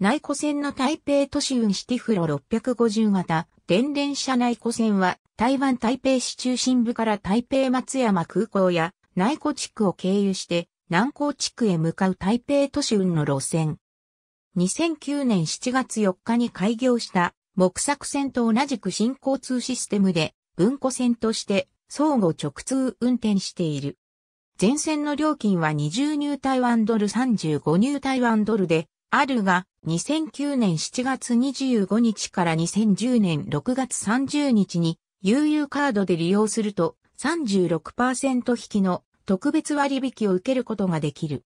内湖線の台北都市運シティフロ650型、電電車内湖線は、台湾台北市中心部から台北松山空港や内湖地区を経由して、南港地区へ向かう台北都市運の路線。2009年7月4日に開業した木作線と同じく新交通システムで、文庫線として相互直通運転している。全線の料金は20ニュー台湾ドル35ニュー台湾ドルで、あるが、2009年7月25日から2010年6月30日に、UU カードで利用すると36%引きの特別割引を受けることができる。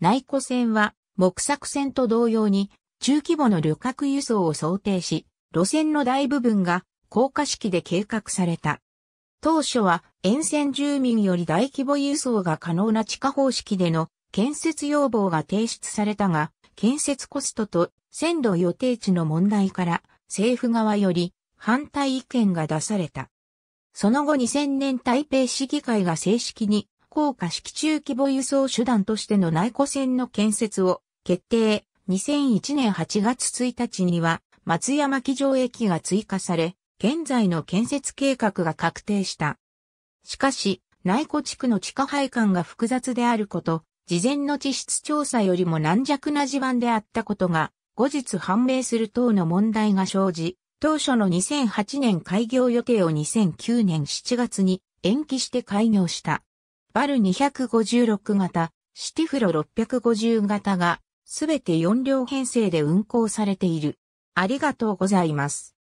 内湖線は、木作線と同様に、中規模の旅客輸送を想定し、路線の大部分が高架式で計画された。当初は沿線住民より大規模輸送が可能な地下方式での建設要望が提出されたが、建設コストと線路予定地の問題から政府側より反対意見が出された。その後2000年台北市議会が正式に高架式中規模輸送手段としての内湖線の建設を決定。2001年8月1日には松山機場駅が追加され、現在の建設計画が確定した。しかし、内湖地区の地下配管が複雑であること、事前の地質調査よりも軟弱な地盤であったことが、後日判明する等の問題が生じ、当初の2008年開業予定を2009年7月に延期して開業した。バル256型、シティフロ650型が、すべて4両編成で運行されている。ありがとうございます。